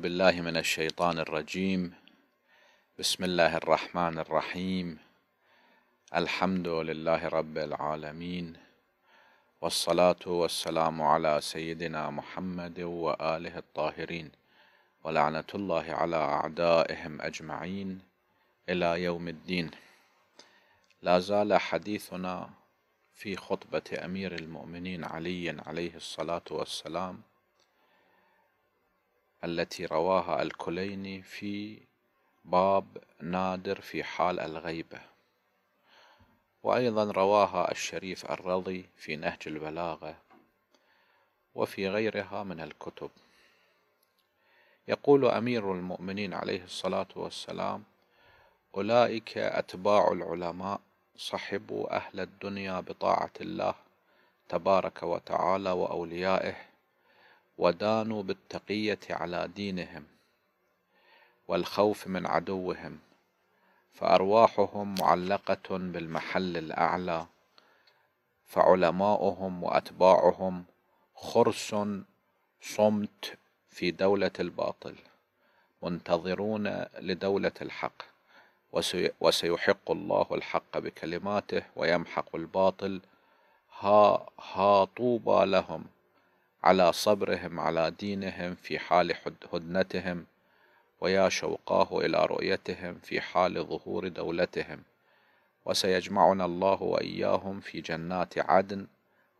بالله من الشيطان الرجيم بسم الله الرحمن الرحيم الحمد لله رب العالمين والصلاة والسلام على سيدنا محمد وآله الطاهرين ولعنة الله على أعدائهم أجمعين إلى يوم الدين لا زال حديثنا في خطبة أمير المؤمنين علي عليه الصلاة والسلام التي رواها الكليني في باب نادر في حال الغيبة وأيضا رواها الشريف الرضي في نهج البلاغة وفي غيرها من الكتب يقول أمير المؤمنين عليه الصلاة والسلام أولئك أتباع العلماء صحبوا أهل الدنيا بطاعة الله تبارك وتعالى وأوليائه ودانوا بالتقية على دينهم والخوف من عدوهم فأرواحهم معلقة بالمحل الأعلى فعلماؤهم وأتباعهم خرس صمت في دولة الباطل منتظرون لدولة الحق وسيحق الله الحق بكلماته ويمحق الباطل ها ها طوبى لهم على صبرهم على دينهم في حال هدنتهم ويا شوقاه إلى رؤيتهم في حال ظهور دولتهم وسيجمعنا الله وإياهم في جنات عدن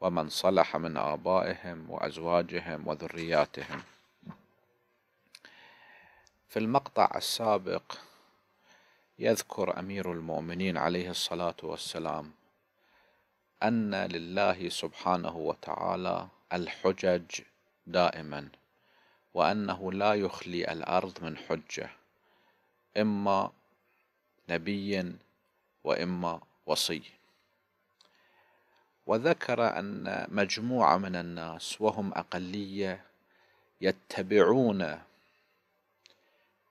ومن صلح من آبائهم وأزواجهم وذرياتهم في المقطع السابق يذكر أمير المؤمنين عليه الصلاة والسلام أن لله سبحانه وتعالى الحجج دائما وأنه لا يخلي الأرض من حجة إما نبي وإما وصي وذكر أن مجموعة من الناس وهم أقلية يتبعون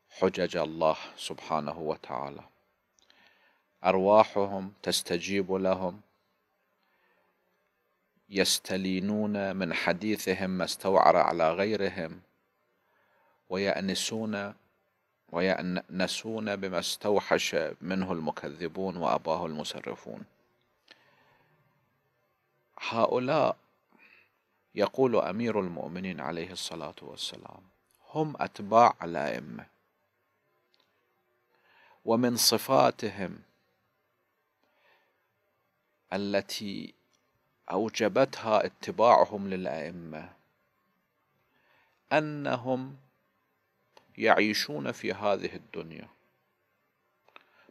حجج الله سبحانه وتعالى أرواحهم تستجيب لهم يستلينون من حديثهم ما استوعر على غيرهم ويأنسون ويأنسون بما استوحش منه المكذبون وأباه المسرفون هؤلاء يقول أمير المؤمنين عليه الصلاة والسلام هم أتباع الأئمة ومن صفاتهم التي أوجبتها اتباعهم للأئمة أنهم يعيشون في هذه الدنيا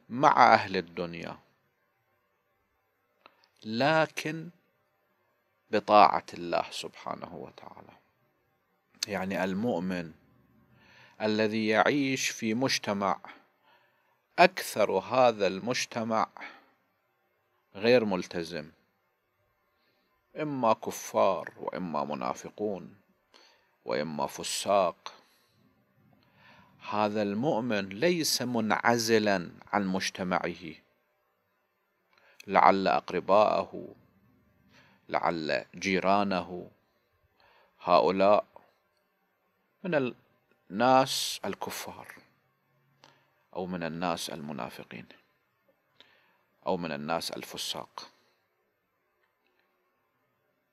مع أهل الدنيا لكن بطاعة الله سبحانه وتعالى يعني المؤمن الذي يعيش في مجتمع أكثر هذا المجتمع غير ملتزم إما كفار وإما منافقون وإما فساق هذا المؤمن ليس منعزلا عن مجتمعه لعل أقرباءه لعل جيرانه هؤلاء من الناس الكفار أو من الناس المنافقين أو من الناس الفساق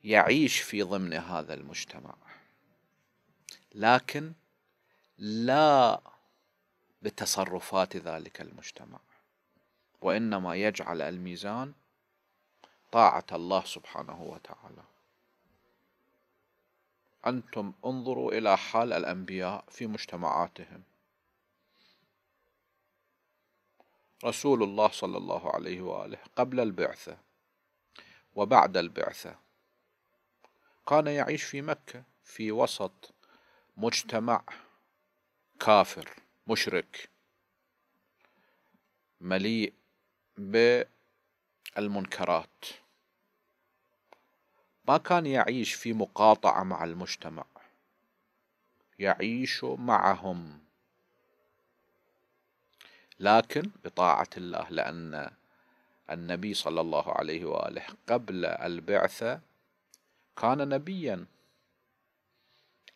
يعيش في ضمن هذا المجتمع لكن لا بتصرفات ذلك المجتمع وانما يجعل الميزان طاعه الله سبحانه وتعالى انتم انظروا الى حال الانبياء في مجتمعاتهم رسول الله صلى الله عليه واله قبل البعثه وبعد البعثه كان يعيش في مكة في وسط مجتمع كافر مشرك مليء بالمنكرات ما كان يعيش في مقاطعة مع المجتمع يعيش معهم لكن بطاعة الله لأن النبي صلى الله عليه وآله قبل البعثة كان نبيا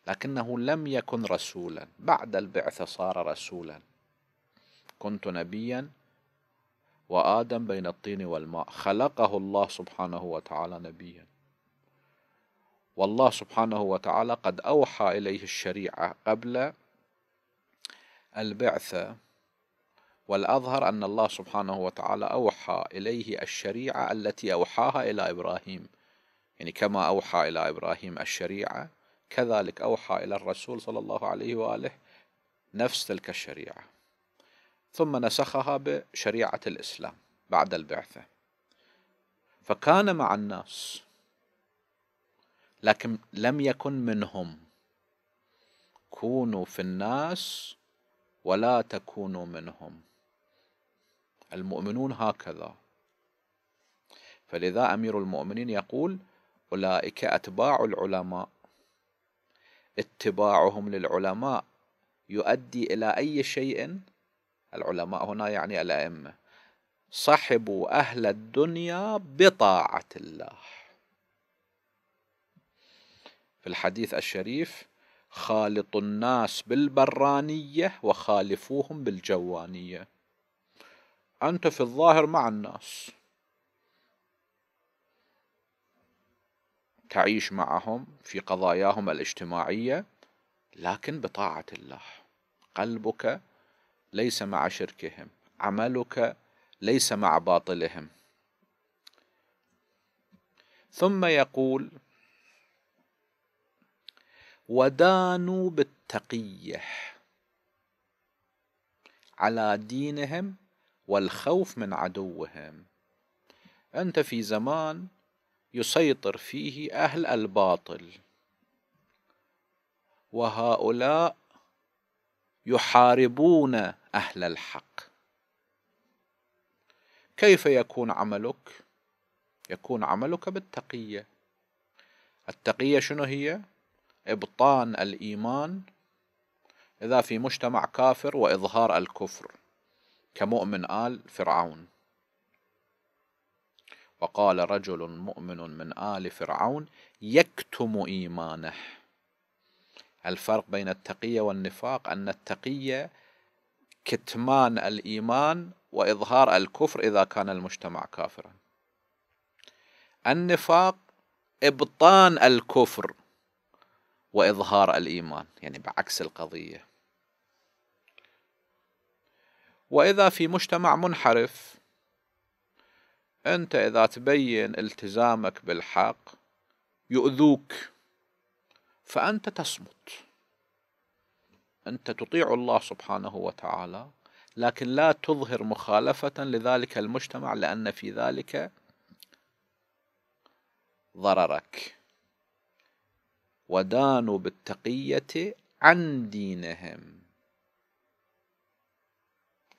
لكنه لم يكن رسولا بعد البعثة صار رسولا كنت نبيا وآدم بين الطين والماء خلقه الله سبحانه وتعالى نبيا والله سبحانه وتعالى قد أوحى إليه الشريعة قبل البعثة والأظهر أن الله سبحانه وتعالى أوحى إليه الشريعة التي أوحاها إلى إبراهيم يعني كما أوحى إلى إبراهيم الشريعة كذلك أوحى إلى الرسول صلى الله عليه وآله نفس تلك الشريعة ثم نسخها بشريعة الإسلام بعد البعثة فكان مع الناس لكن لم يكن منهم كونوا في الناس ولا تكونوا منهم المؤمنون هكذا فلذا أمير المؤمنين يقول أولئك أتباع العلماء اتباعهم للعلماء يؤدي إلى أي شيء العلماء هنا يعني الأئمة صحبوا أهل الدنيا بطاعة الله في الحديث الشريف خالط الناس بالبرانية وخالفوهم بالجوانية أنت في الظاهر مع الناس تعيش معهم في قضاياهم الاجتماعية لكن بطاعة الله قلبك ليس مع شركهم عملك ليس مع باطلهم ثم يقول ودانوا بالتقيه على دينهم والخوف من عدوهم انت في زمان يسيطر فيه أهل الباطل وهؤلاء يحاربون أهل الحق كيف يكون عملك؟ يكون عملك بالتقية التقية شنو هي؟ إبطان الإيمان إذا في مجتمع كافر وإظهار الكفر كمؤمن آل فرعون وقال رجل مؤمن من آل فرعون يكتم إيمانه الفرق بين التقية والنفاق أن التقية كتمان الإيمان وإظهار الكفر إذا كان المجتمع كافرا النفاق إبطان الكفر وإظهار الإيمان يعني بعكس القضية وإذا في مجتمع منحرف أنت إذا تبين التزامك بالحق يؤذوك فأنت تصمت أنت تطيع الله سبحانه وتعالى لكن لا تظهر مخالفة لذلك المجتمع لأن في ذلك ضررك ودانوا بالتقية عن دينهم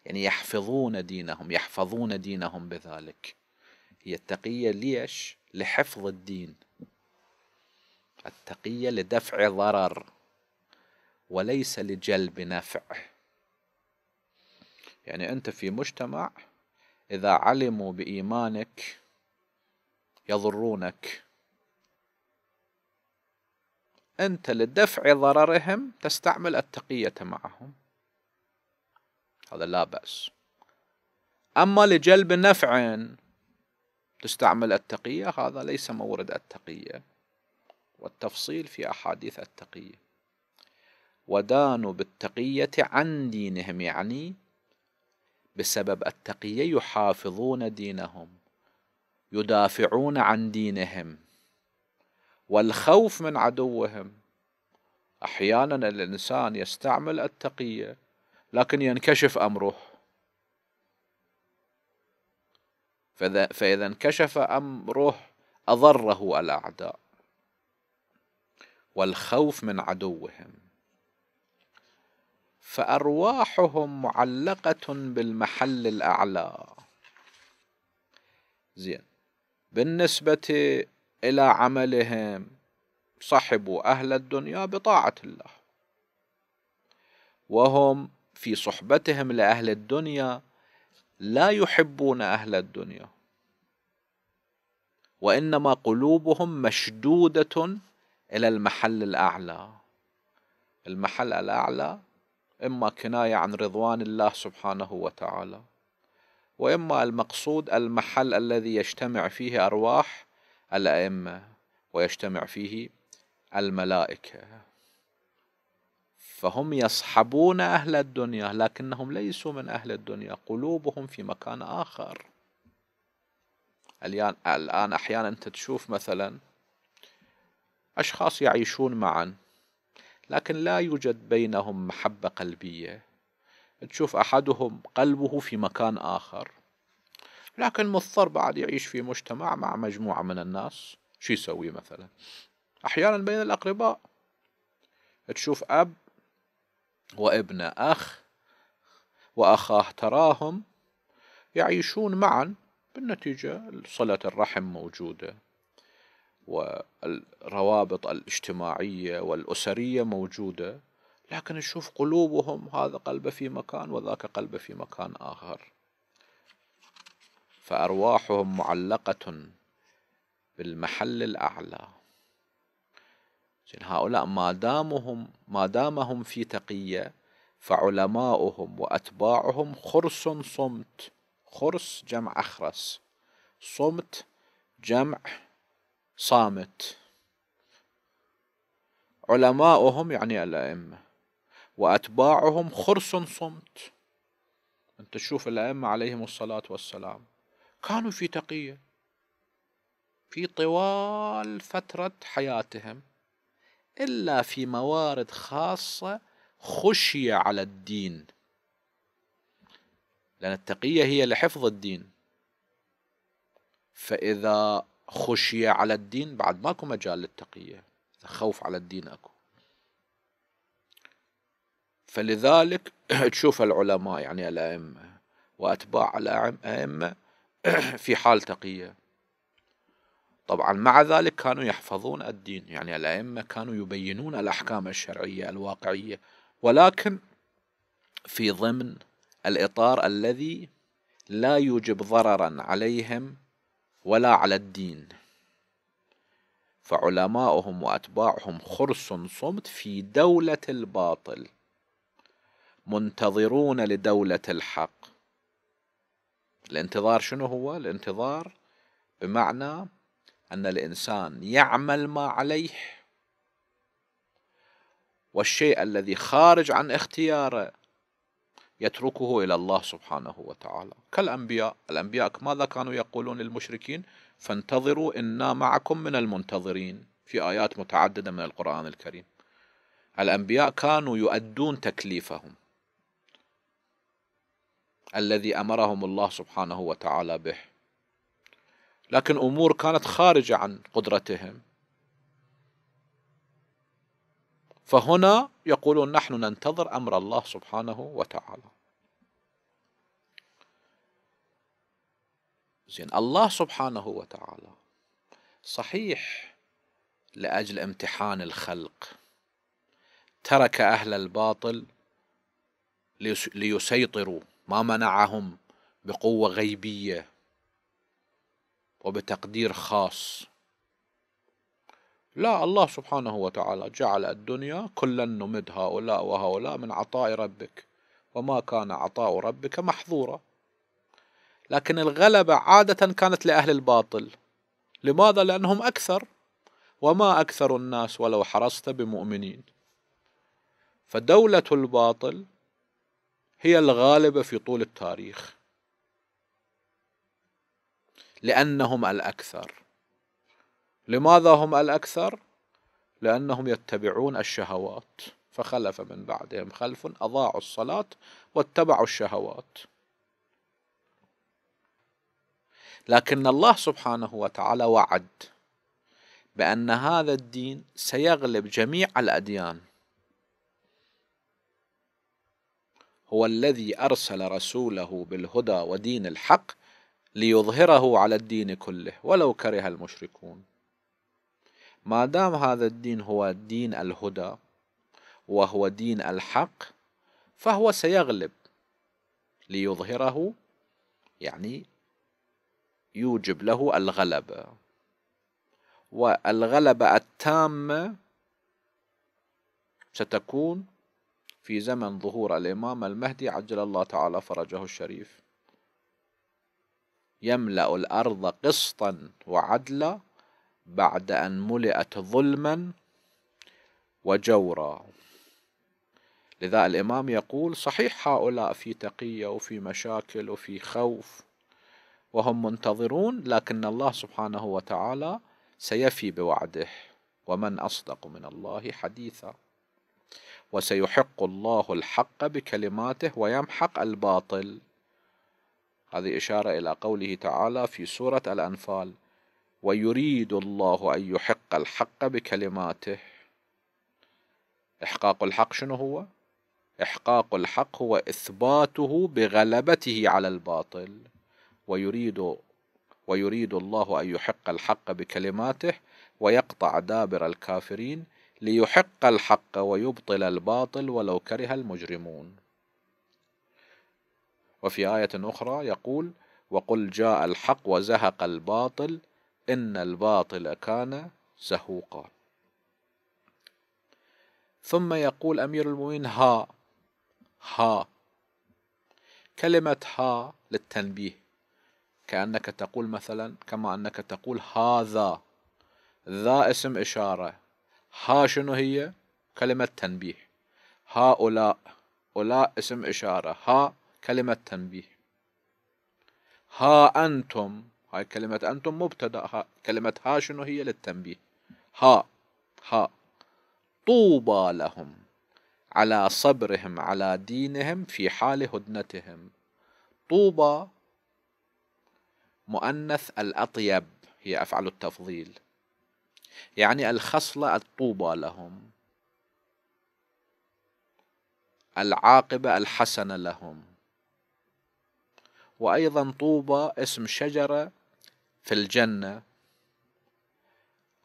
يعني يحفظون دينهم يحفظون دينهم بذلك هي التقية ليش لحفظ الدين التقية لدفع ضرر وليس لجلب نفع يعني أنت في مجتمع إذا علموا بإيمانك يضرونك أنت لدفع ضررهم تستعمل التقية معهم هذا لا بأس أما لجلب نفع تستعمل التقية هذا ليس مورد التقية والتفصيل في أحاديث التقية ودانوا بالتقية عن دينهم يعني بسبب التقية يحافظون دينهم يدافعون عن دينهم والخوف من عدوهم أحيانا الإنسان يستعمل التقية لكن ينكشف أمره فإذا انكشف أمره أضره الأعداء والخوف من عدوهم فأرواحهم معلقة بالمحل الأعلى زين بالنسبة إلى عملهم صحبوا أهل الدنيا بطاعة الله وهم في صحبتهم لأهل الدنيا لا يحبون أهل الدنيا وإنما قلوبهم مشدودة إلى المحل الأعلى المحل الأعلى إما كناية عن رضوان الله سبحانه وتعالى وإما المقصود المحل الذي يجتمع فيه أرواح الأئمة ويجتمع فيه الملائكة فهم يصحبون أهل الدنيا لكنهم ليسوا من أهل الدنيا قلوبهم في مكان آخر الآن أحيانا أنت تشوف مثلا أشخاص يعيشون معا لكن لا يوجد بينهم محبة قلبية تشوف أحدهم قلبه في مكان آخر لكن مضطر بعد يعيش في مجتمع مع مجموعة من الناس شو يسوي مثلا أحيانا بين الأقرباء تشوف أب وابن أخ وأخاه تراهم يعيشون معا بالنتيجة صلة الرحم موجودة والروابط الاجتماعية والأسرية موجودة لكن نشوف قلوبهم هذا قلبه في مكان وذاك قلبه في مكان آخر فأرواحهم معلقة بالمحل الأعلى عشان هؤلاء ما دامهم ما دامهم في تقية فعلماؤهم وأتباعهم خرس صمت خرس جمع أخرس صمت جمع صامت علماؤهم يعني الأئمة وأتباعهم خرس صمت أنت تشوف الأئمة عليهم الصلاة والسلام كانوا في تقية في طوال فترة حياتهم إلا في موارد خاصة خشية على الدين لأن التقية هي لحفظ الدين فإذا خشية على الدين بعد ماكو مجال للتقية خوف على الدين أكو فلذلك تشوف العلماء يعني الأئمة وأتباع الأئمة في حال تقية طبعا مع ذلك كانوا يحفظون الدين يعني الأئمة كانوا يبينون الأحكام الشرعية الواقعية ولكن في ضمن الإطار الذي لا يوجب ضررا عليهم ولا على الدين فعلماؤهم وأتباعهم خرس صمت في دولة الباطل منتظرون لدولة الحق الانتظار شنو هو؟ الانتظار بمعنى أن الإنسان يعمل ما عليه والشيء الذي خارج عن اختياره يتركه إلى الله سبحانه وتعالى كالأنبياء الأنبياء ماذا كانوا يقولون للمشركين فانتظروا إنا معكم من المنتظرين في آيات متعددة من القرآن الكريم الأنبياء كانوا يؤدون تكليفهم الذي أمرهم الله سبحانه وتعالى به لكن امور كانت خارجه عن قدرتهم فهنا يقولون نحن ننتظر امر الله سبحانه وتعالى زين الله سبحانه وتعالى صحيح لاجل امتحان الخلق ترك اهل الباطل ليسيطروا ما منعهم بقوه غيبيه وبتقدير خاص لا الله سبحانه وتعالى جعل الدنيا كلا نمد هؤلاء وهؤلاء من عطاء ربك وما كان عطاء ربك محظورا لكن الغلبة عادة كانت لأهل الباطل لماذا؟ لأنهم أكثر وما أكثر الناس ولو حرصت بمؤمنين فدولة الباطل هي الغالبة في طول التاريخ لأنهم الأكثر لماذا هم الأكثر؟ لأنهم يتبعون الشهوات فخلف من بعدهم خلف أضاعوا الصلاة واتبعوا الشهوات لكن الله سبحانه وتعالى وعد بأن هذا الدين سيغلب جميع الأديان هو الذي أرسل رسوله بالهدى ودين الحق ليظهره على الدين كله ولو كره المشركون ما دام هذا الدين هو دين الهدى وهو دين الحق فهو سيغلب ليظهره يعني يوجب له الغلبة والغلبة التامة ستكون في زمن ظهور الإمام المهدي عجل الله تعالى فرجه الشريف يملا الارض قسطا وعدلا بعد ان ملئت ظلما وجورا لذا الامام يقول صحيح هؤلاء في تقيه وفي مشاكل وفي خوف وهم منتظرون لكن الله سبحانه وتعالى سيفي بوعده ومن اصدق من الله حديثا وسيحق الله الحق بكلماته ويمحق الباطل هذه إشارة إلى قوله تعالى في سورة الأنفال ويريد الله أن يحق الحق بكلماته إحقاق الحق شنو هو؟ إحقاق الحق هو إثباته بغلبته على الباطل ويريد ويريد الله أن يحق الحق بكلماته ويقطع دابر الكافرين ليحق الحق ويبطل الباطل ولو كره المجرمون وفي آية أخرى يقول وقل جاء الحق وزهق الباطل إن الباطل كان زهوقا ثم يقول أمير المؤمنين ها ها كلمة ها للتنبيه كأنك تقول مثلا كما أنك تقول هذا ذا اسم إشارة ها شنو هي كلمة تنبيه هؤلاء أولاء اسم إشارة ها كلمة تنبيه ها أنتم هاي كلمة أنتم مبتدأ ها كلمة ها شنو هي للتنبيه ها ها طوبى لهم على صبرهم على دينهم في حال هدنتهم طوبى مؤنث الأطيب هي أفعل التفضيل يعني الخصلة الطوبى لهم العاقبة الحسنة لهم وأيضا طوبى اسم شجرة في الجنة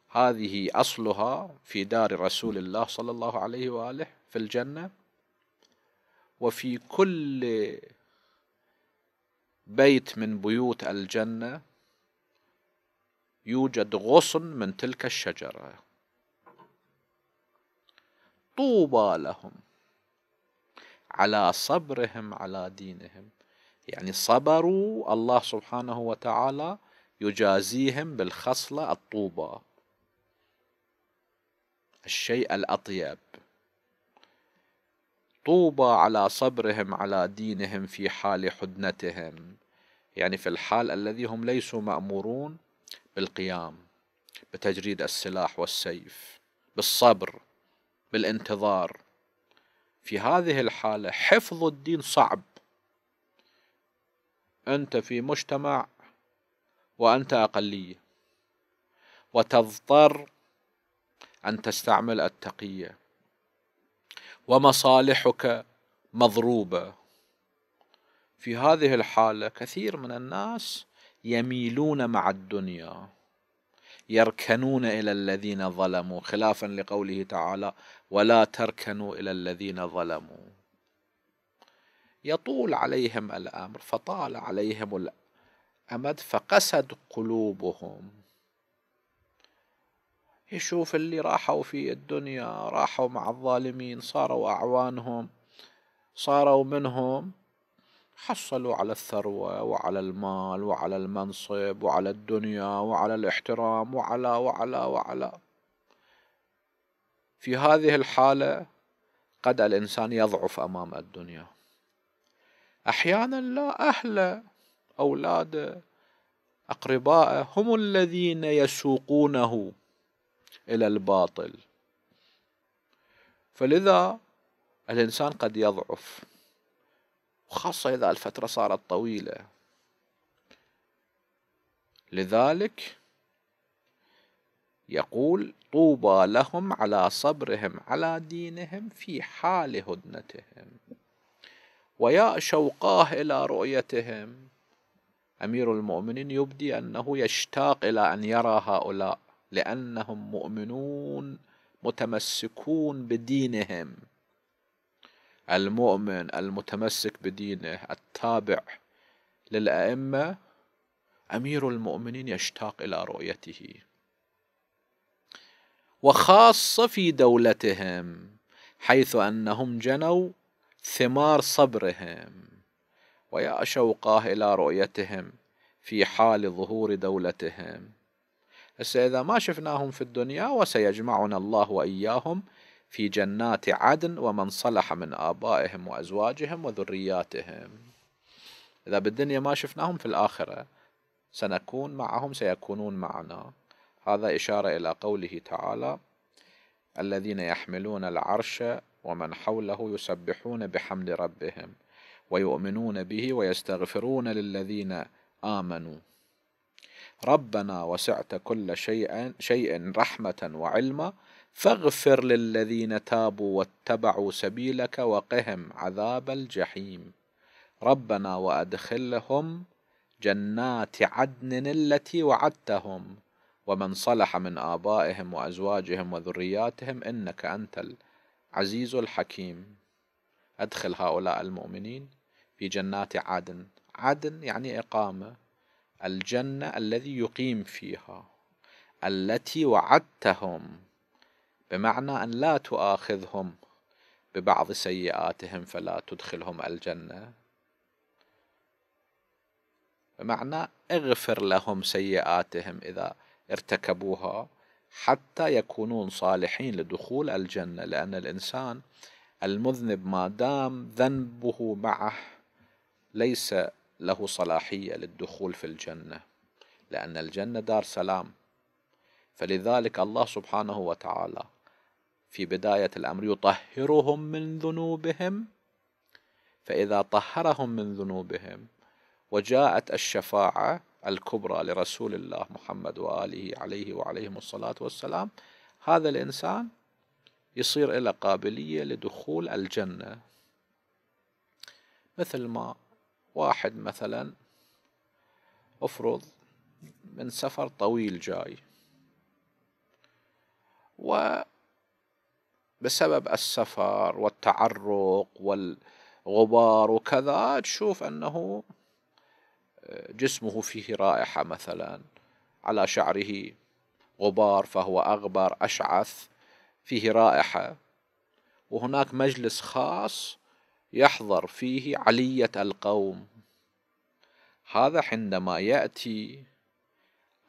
هذه أصلها في دار رسول الله صلى الله عليه وآله في الجنة وفي كل بيت من بيوت الجنة يوجد غصن من تلك الشجرة طوبى لهم على صبرهم على دينهم يعني صبروا الله سبحانه وتعالى يجازيهم بالخصلة الطوبة الشيء الأطيب طوبى على صبرهم على دينهم في حال حدنتهم يعني في الحال الذي هم ليسوا مأمورون بالقيام بتجريد السلاح والسيف بالصبر بالانتظار في هذه الحالة حفظ الدين صعب أنت في مجتمع وأنت أقلية وتضطر أن تستعمل التقية ومصالحك مضروبة في هذه الحالة كثير من الناس يميلون مع الدنيا يركنون إلى الذين ظلموا خلافا لقوله تعالى ولا تركنوا إلى الذين ظلموا يطول عليهم الأمر فطال عليهم الأمد فقسد قلوبهم يشوف اللي راحوا في الدنيا راحوا مع الظالمين صاروا أعوانهم صاروا منهم حصلوا على الثروة وعلى المال وعلى المنصب وعلى الدنيا وعلى الاحترام وعلى وعلى وعلى في هذه الحالة قد الإنسان يضعف أمام الدنيا أحيانا لا أهله أولاده أقرباءه هم الذين يسوقونه إلى الباطل فلذا الإنسان قد يضعف وخاصة إذا الفترة صارت طويلة لذلك يقول طوبى لهم على صبرهم على دينهم في حال هدنتهم ويا شوقاه إلى رؤيتهم أمير المؤمنين يبدي أنه يشتاق إلى أن يرى هؤلاء لأنهم مؤمنون متمسكون بدينهم المؤمن المتمسك بدينه التابع للأئمة أمير المؤمنين يشتاق إلى رؤيته وخاصة في دولتهم حيث أنهم جنوا ثمار صبرهم ويا شوقاه إلى رؤيتهم في حال ظهور دولتهم هسه إذا ما شفناهم في الدنيا وسيجمعنا الله وإياهم في جنات عدن ومن صلح من آبائهم وأزواجهم وذرياتهم إذا بالدنيا ما شفناهم في الآخرة سنكون معهم سيكونون معنا هذا إشارة إلى قوله تعالى الذين يحملون العرش ومن حوله يسبحون بحمد ربهم ويؤمنون به ويستغفرون للذين آمنوا ربنا وسعت كل شيء, شيء رحمة وعلما فاغفر للذين تابوا واتبعوا سبيلك وقهم عذاب الجحيم ربنا وأدخلهم جنات عدن التي وعدتهم ومن صلح من آبائهم وأزواجهم وذرياتهم إنك أنت عزيز الحكيم أدخل هؤلاء المؤمنين في جنات عدن عدن يعني إقامة الجنة الذي يقيم فيها التي وعدتهم بمعنى أن لا تؤاخذهم ببعض سيئاتهم فلا تدخلهم الجنة بمعنى اغفر لهم سيئاتهم إذا ارتكبوها حتى يكونون صالحين لدخول الجنة لأن الإنسان المذنب ما دام ذنبه معه ليس له صلاحية للدخول في الجنة لأن الجنة دار سلام فلذلك الله سبحانه وتعالى في بداية الأمر يطهرهم من ذنوبهم فإذا طهرهم من ذنوبهم وجاءت الشفاعة الكبرى لرسول الله محمد وآله عليه وعليهم الصلاة والسلام هذا الإنسان يصير له قابلية لدخول الجنة مثل ما واحد مثلا افرض من سفر طويل جاي وبسبب السفر والتعرق والغبار وكذا تشوف أنه جسمه فيه رائحة مثلا على شعره غبار فهو أغبر أشعث فيه رائحة وهناك مجلس خاص يحضر فيه علية القوم هذا عندما يأتي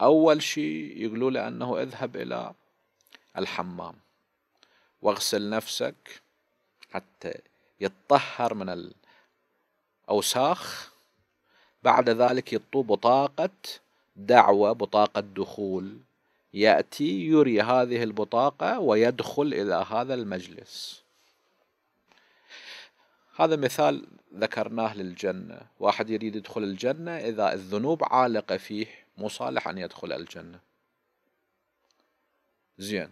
أول شيء يقولوا له أنه اذهب إلى الحمام واغسل نفسك حتى يتطهر من الأوساخ بعد ذلك يعطوه بطاقة دعوة بطاقة دخول يأتي يري هذه البطاقة ويدخل إلى هذا المجلس هذا مثال ذكرناه للجنة واحد يريد يدخل الجنة إذا الذنوب عالقة فيه مو صالح أن يدخل الجنة زين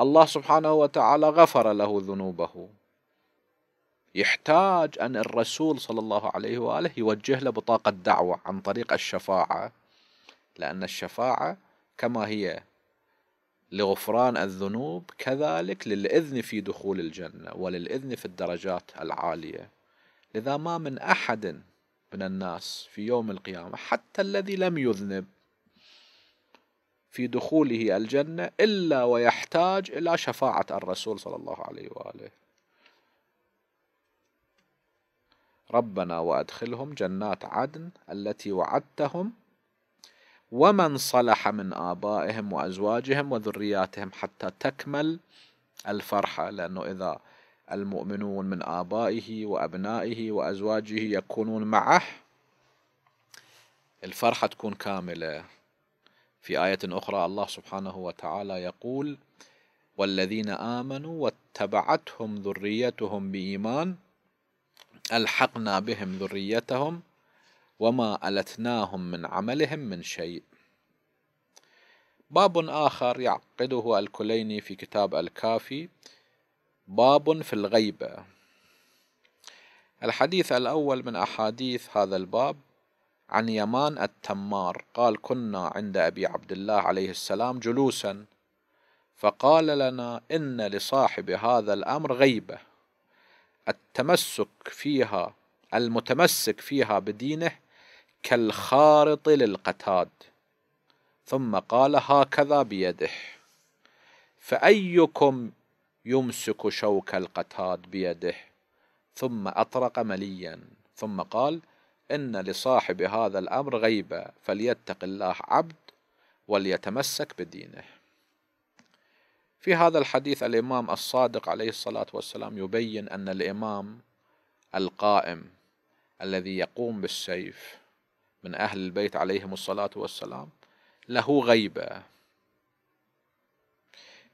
الله سبحانه وتعالى غفر له ذنوبه يحتاج أن الرسول صلى الله عليه وآله يوجه له بطاقة دعوة عن طريق الشفاعة لأن الشفاعة كما هي لغفران الذنوب كذلك للإذن في دخول الجنة وللإذن في الدرجات العالية لذا ما من أحد من الناس في يوم القيامة حتى الذي لم يذنب في دخوله الجنة إلا ويحتاج إلى شفاعة الرسول صلى الله عليه وآله ربنا وأدخلهم جنات عدن التي وعدتهم ومن صلح من آبائهم وأزواجهم وذرياتهم حتى تكمل الفرحة لأنه إذا المؤمنون من آبائه وأبنائه وأزواجه يكونون معه الفرحة تكون كاملة في آية أخرى الله سبحانه وتعالى يقول والذين آمنوا واتبعتهم ذريتهم بإيمان ألحقنا بهم ذريتهم وما ألتناهم من عملهم من شيء باب آخر يعقده الكليني في كتاب الكافي باب في الغيبة الحديث الأول من أحاديث هذا الباب عن يمان التمار قال كنا عند أبي عبد الله عليه السلام جلوسا فقال لنا إن لصاحب هذا الأمر غيبة التمسك فيها المتمسك فيها بدينه كالخارط للقتاد ثم قال هكذا بيده فأيكم يمسك شوك القتاد بيده ثم أطرق مليا ثم قال إن لصاحب هذا الأمر غيبة فليتق الله عبد وليتمسك بدينه في هذا الحديث الإمام الصادق عليه الصلاة والسلام يبين أن الإمام القائم الذي يقوم بالسيف من أهل البيت عليهم الصلاة والسلام له غيبة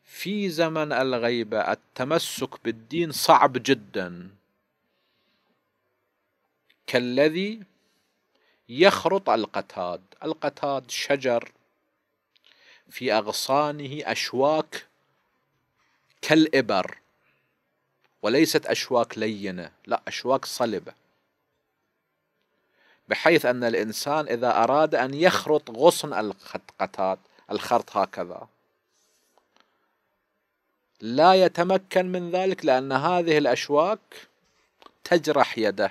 في زمن الغيبة التمسك بالدين صعب جدا كالذي يخرط القتاد القتاد شجر في أغصانه أشواك كالإبر وليست أشواك لينة لا أشواك صلبة بحيث أن الإنسان إذا أراد أن يخرط غصن الخطقطات الخرط هكذا لا يتمكن من ذلك لأن هذه الأشواك تجرح يده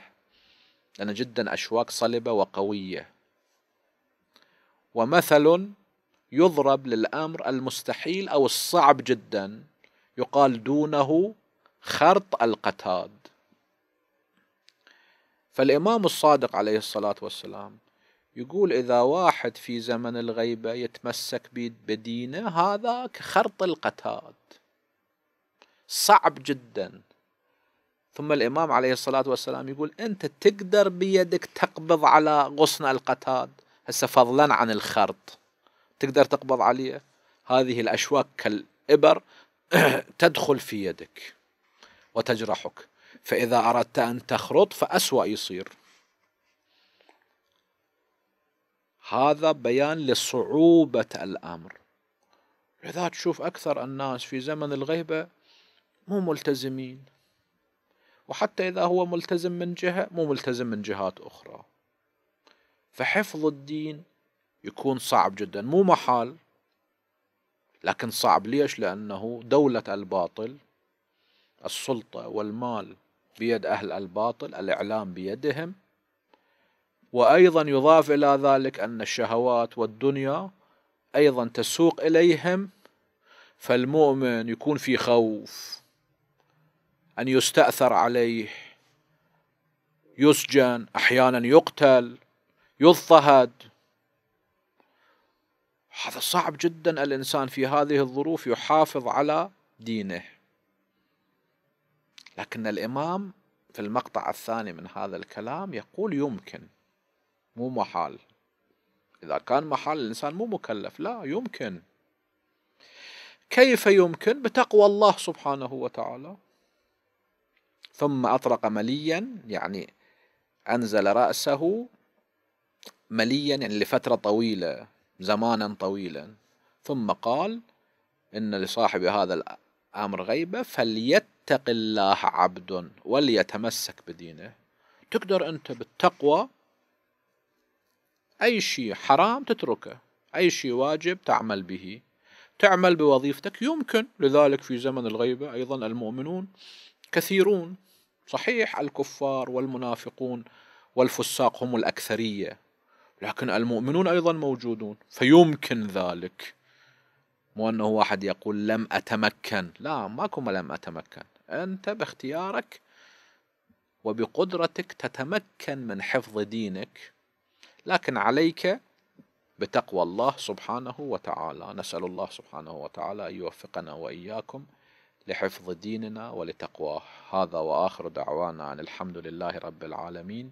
لأن جدا أشواك صلبة وقوية ومثل يضرب للأمر المستحيل أو الصعب جدا يقال دونه خرط القتاد فالإمام الصادق عليه الصلاة والسلام يقول إذا واحد في زمن الغيبة يتمسك بدينه هذا كخرط القتاد صعب جدا ثم الإمام عليه الصلاة والسلام يقول أنت تقدر بيدك تقبض على غصن القتاد هسه فضلا عن الخرط تقدر تقبض عليه هذه الأشواك كالإبر تدخل في يدك وتجرحك فإذا أردت أن تخرط فأسوأ يصير هذا بيان لصعوبة الأمر لذا تشوف أكثر الناس في زمن الغيبة مو ملتزمين وحتى إذا هو ملتزم من جهة مو ملتزم من جهات أخرى فحفظ الدين يكون صعب جدا مو محال لكن صعب ليش لأنه دولة الباطل السلطة والمال بيد أهل الباطل الإعلام بيدهم وأيضا يضاف إلى ذلك أن الشهوات والدنيا أيضا تسوق إليهم فالمؤمن يكون في خوف أن يستأثر عليه يسجن أحيانا يقتل يضطهد هذا صعب جدا الانسان في هذه الظروف يحافظ على دينه لكن الامام في المقطع الثاني من هذا الكلام يقول يمكن مو محال اذا كان محال الانسان مو مكلف لا يمكن كيف يمكن بتقوى الله سبحانه وتعالى ثم اطرق مليا يعني انزل راسه مليا يعني لفتره طويله زمانا طويلا ثم قال إن لصاحب هذا الأمر غيبة فليتق الله عبد وليتمسك بدينه تقدر أنت بالتقوى أي شيء حرام تتركه أي شيء واجب تعمل به تعمل بوظيفتك يمكن لذلك في زمن الغيبة أيضا المؤمنون كثيرون صحيح الكفار والمنافقون والفساق هم الأكثرية لكن المؤمنون أيضا موجودون فيمكن ذلك مو أنه واحد يقول لم أتمكن لا ماكو ما لم أتمكن أنت باختيارك وبقدرتك تتمكن من حفظ دينك لكن عليك بتقوى الله سبحانه وتعالى نسأل الله سبحانه وتعالى أن يوفقنا وإياكم لحفظ ديننا ولتقواه هذا وآخر دعوانا أن الحمد لله رب العالمين